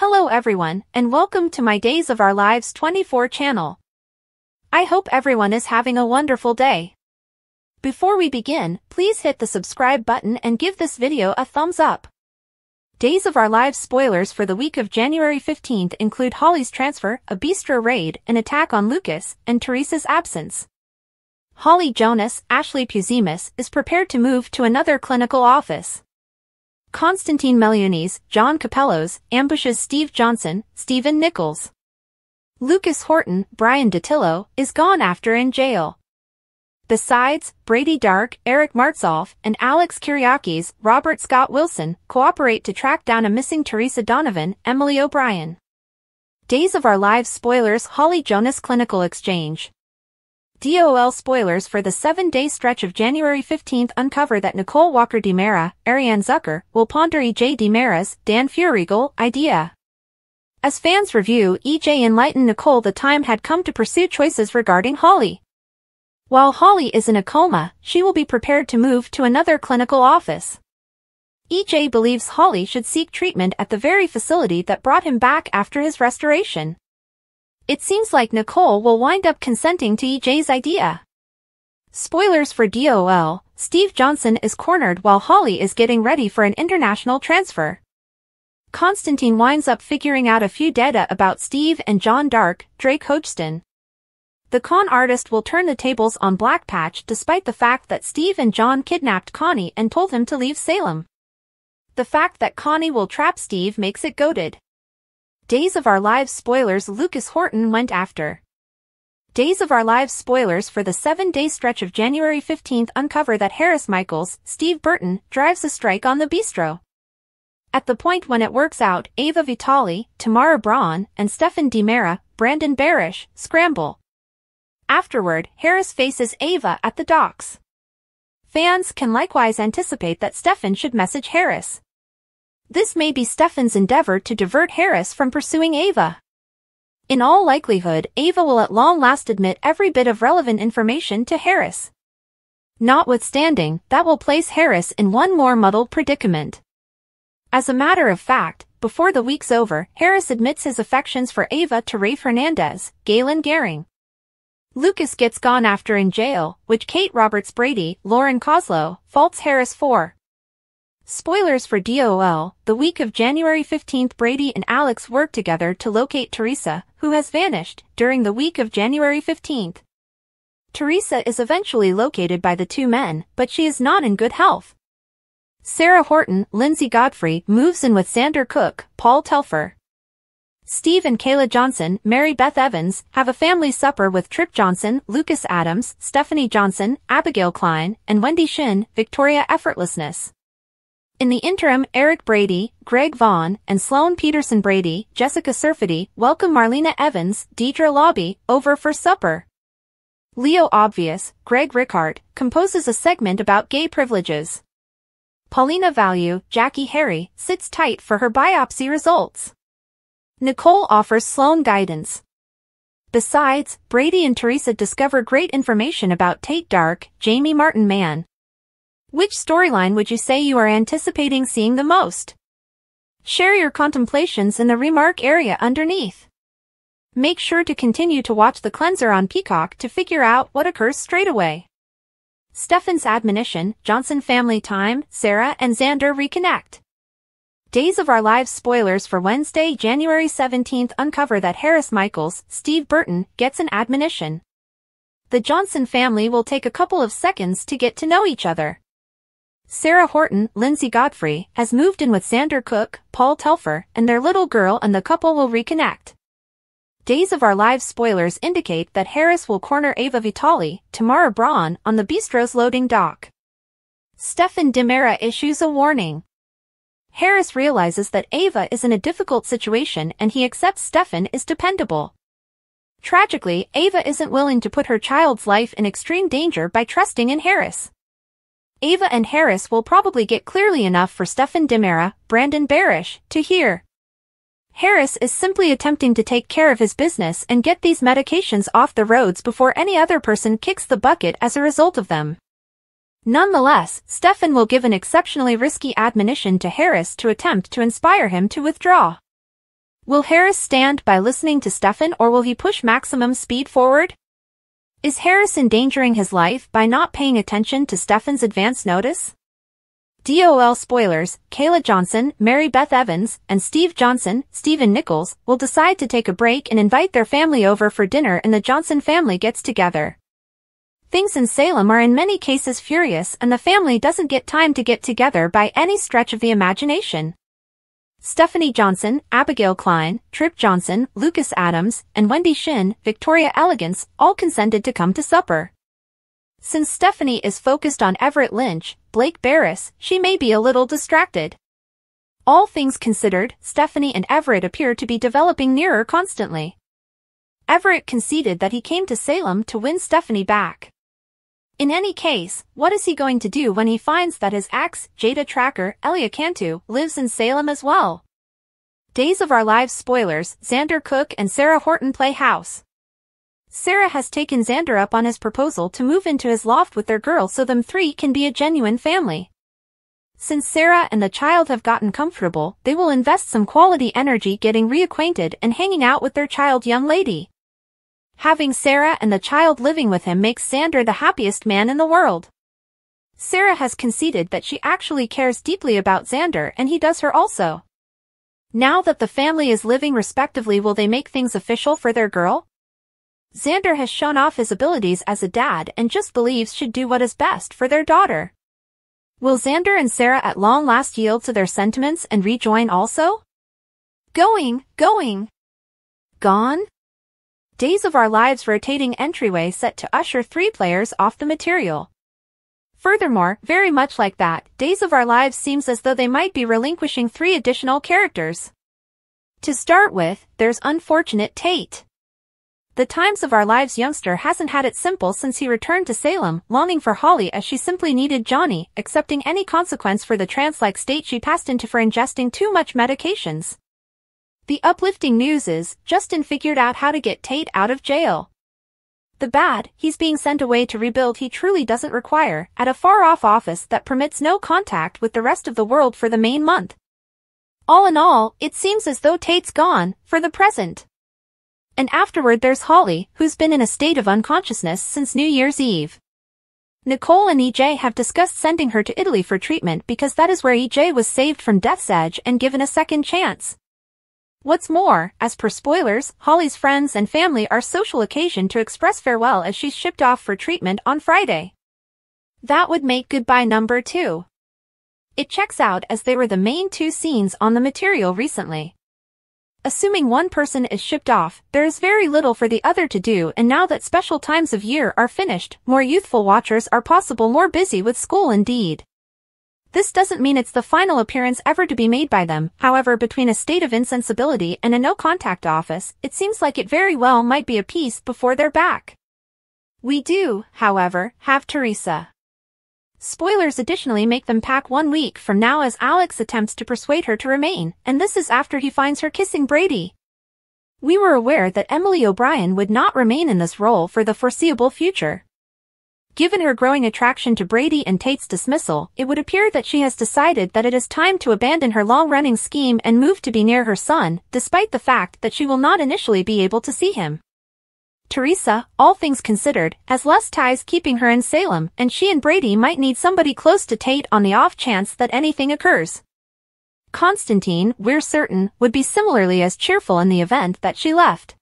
Hello everyone, and welcome to my Days of Our Lives 24 channel. I hope everyone is having a wonderful day. Before we begin, please hit the subscribe button and give this video a thumbs up. Days of Our Lives spoilers for the week of January 15th include Holly's transfer, a bistro raid, an attack on Lucas, and Teresa's absence. Holly Jonas, Ashley Puzimus, is prepared to move to another clinical office. Constantine Meliones, John Capellos, ambushes Steve Johnson, Stephen Nichols. Lucas Horton, Brian DeTillo, is gone after in jail. Besides, Brady Dark, Eric Martzoff, and Alex Kiriakis, Robert Scott Wilson, cooperate to track down a missing Teresa Donovan, Emily O'Brien. Days of Our Lives Spoilers Holly Jonas Clinical Exchange DOL spoilers for the seven-day stretch of January 15 uncover that Nicole Walker DeMera, Ariane Zucker, will ponder E.J. DeMera's, Dan Furigal, idea. As fans review, E.J. enlightened Nicole the time had come to pursue choices regarding Holly. While Holly is in a coma, she will be prepared to move to another clinical office. E.J. believes Holly should seek treatment at the very facility that brought him back after his restoration. It seems like Nicole will wind up consenting to EJ's idea. Spoilers for DOL, Steve Johnson is cornered while Holly is getting ready for an international transfer. Constantine winds up figuring out a few data about Steve and John Dark, Drake Hodgson. The con artist will turn the tables on Black Patch despite the fact that Steve and John kidnapped Connie and told him to leave Salem. The fact that Connie will trap Steve makes it goaded. Days of Our Lives spoilers Lucas Horton went after. Days of Our Lives spoilers for the seven-day stretch of January 15 uncover that Harris Michaels, Steve Burton, drives a strike on the bistro. At the point when it works out, Ava Vitali, Tamara Braun, and Stefan DiMera, Brandon Barish, scramble. Afterward, Harris faces Ava at the docks. Fans can likewise anticipate that Stefan should message Harris. This may be Stefan's endeavor to divert Harris from pursuing Ava. In all likelihood, Ava will at long last admit every bit of relevant information to Harris. Notwithstanding, that will place Harris in one more muddled predicament. As a matter of fact, before the week's over, Harris admits his affections for Ava to Ray Fernandez, Galen Gehring. Lucas gets gone after in jail, which Kate Roberts Brady, Lauren Coslow, faults Harris for, Spoilers for DOL, the week of January 15th Brady and Alex work together to locate Teresa, who has vanished, during the week of January 15th. Teresa is eventually located by the two men, but she is not in good health. Sarah Horton, Lindsay Godfrey, moves in with Sander Cook, Paul Telfer. Steve and Kayla Johnson, Mary Beth Evans, have a family supper with Trip Johnson, Lucas Adams, Stephanie Johnson, Abigail Klein, and Wendy Shin, Victoria Effortlessness. In the interim, Eric Brady, Greg Vaughn, and Sloan Peterson Brady, Jessica Surfety, welcome Marlena Evans, Deidre Lobby, over for supper. Leo Obvious, Greg Rickard, composes a segment about gay privileges. Paulina Value, Jackie Harry, sits tight for her biopsy results. Nicole offers Sloan guidance. Besides, Brady and Teresa discover great information about Tate Dark, Jamie Martin Mann, which storyline would you say you are anticipating seeing the most? Share your contemplations in the remark area underneath. Make sure to continue to watch The Cleanser on Peacock to figure out what occurs straight away. Stefan's admonition, Johnson family time, Sarah and Xander reconnect. Days of Our Lives spoilers for Wednesday, January 17th uncover that Harris Michaels, Steve Burton, gets an admonition. The Johnson family will take a couple of seconds to get to know each other. Sarah Horton, Lindsay Godfrey, has moved in with Sander Cook, Paul Telfer, and their little girl and the couple will reconnect. Days of Our Lives spoilers indicate that Harris will corner Ava Vitali, Tamara Braun, on the bistro's loading dock. Stefan Demera issues a warning. Harris realizes that Ava is in a difficult situation and he accepts Stefan is dependable. Tragically, Ava isn't willing to put her child's life in extreme danger by trusting in Harris. Ava and Harris will probably get clearly enough for Stefan Demera, Brandon Barish, to hear. Harris is simply attempting to take care of his business and get these medications off the roads before any other person kicks the bucket as a result of them. Nonetheless, Stefan will give an exceptionally risky admonition to Harris to attempt to inspire him to withdraw. Will Harris stand by listening to Stefan or will he push maximum speed forward? Is Harris endangering his life by not paying attention to Stefan's advance notice? DOL spoilers, Kayla Johnson, Mary Beth Evans, and Steve Johnson, Stephen Nichols, will decide to take a break and invite their family over for dinner and the Johnson family gets together. Things in Salem are in many cases furious and the family doesn't get time to get together by any stretch of the imagination. Stephanie Johnson, Abigail Klein, Trip Johnson, Lucas Adams, and Wendy Shin, Victoria Elegance, all consented to come to supper. Since Stephanie is focused on Everett Lynch, Blake Barris, she may be a little distracted. All things considered, Stephanie and Everett appear to be developing nearer constantly. Everett conceded that he came to Salem to win Stephanie back. In any case, what is he going to do when he finds that his ex, Jada Tracker, Elia Cantu, lives in Salem as well? Days of Our Lives spoilers, Xander Cook and Sarah Horton play house. Sarah has taken Xander up on his proposal to move into his loft with their girl so them three can be a genuine family. Since Sarah and the child have gotten comfortable, they will invest some quality energy getting reacquainted and hanging out with their child young lady. Having Sarah and the child living with him makes Xander the happiest man in the world. Sarah has conceded that she actually cares deeply about Xander and he does her also. Now that the family is living respectively will they make things official for their girl? Xander has shown off his abilities as a dad and just believes should do what is best for their daughter. Will Xander and Sarah at long last yield to their sentiments and rejoin also? Going, going. Gone? Days of Our Lives rotating entryway set to usher three players off the material. Furthermore, very much like that, Days of Our Lives seems as though they might be relinquishing three additional characters. To start with, there's unfortunate Tate. The Times of Our Lives youngster hasn't had it simple since he returned to Salem, longing for Holly as she simply needed Johnny, accepting any consequence for the trance-like state she passed into for ingesting too much medications. The uplifting news is, Justin figured out how to get Tate out of jail. The bad, he's being sent away to rebuild he truly doesn't require, at a far-off office that permits no contact with the rest of the world for the main month. All in all, it seems as though Tate's gone, for the present. And afterward there's Holly, who's been in a state of unconsciousness since New Year's Eve. Nicole and EJ have discussed sending her to Italy for treatment because that is where EJ was saved from death's edge and given a second chance. What's more, as per spoilers, Holly's friends and family are social occasion to express farewell as she's shipped off for treatment on Friday. That would make goodbye number two. It checks out as they were the main two scenes on the material recently. Assuming one person is shipped off, there is very little for the other to do and now that special times of year are finished, more youthful watchers are possible more busy with school indeed. This doesn't mean it's the final appearance ever to be made by them, however between a state of insensibility and a no-contact office, it seems like it very well might be a piece before they're back. We do, however, have Teresa. Spoilers additionally make them pack one week from now as Alex attempts to persuade her to remain, and this is after he finds her kissing Brady. We were aware that Emily O'Brien would not remain in this role for the foreseeable future, Given her growing attraction to Brady and Tate's dismissal, it would appear that she has decided that it is time to abandon her long-running scheme and move to be near her son, despite the fact that she will not initially be able to see him. Teresa, all things considered, has less ties keeping her in Salem, and she and Brady might need somebody close to Tate on the off chance that anything occurs. Constantine, we're certain, would be similarly as cheerful in the event that she left.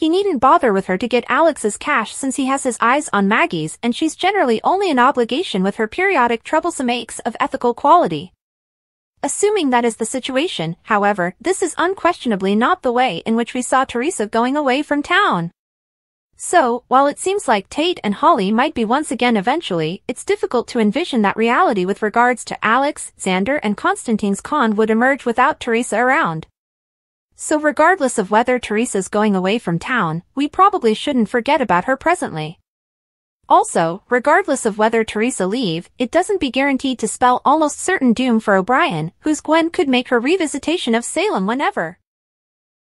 He needn't bother with her to get Alex's cash since he has his eyes on Maggie's and she's generally only an obligation with her periodic troublesome aches of ethical quality. Assuming that is the situation, however, this is unquestionably not the way in which we saw Teresa going away from town. So, while it seems like Tate and Holly might be once again eventually, it's difficult to envision that reality with regards to Alex, Xander, and Constantine's con would emerge without Teresa around. So regardless of whether Teresa's going away from town, we probably shouldn't forget about her presently. Also, regardless of whether Teresa leave, it doesn't be guaranteed to spell almost certain doom for O'Brien, whose Gwen could make her revisitation of Salem whenever.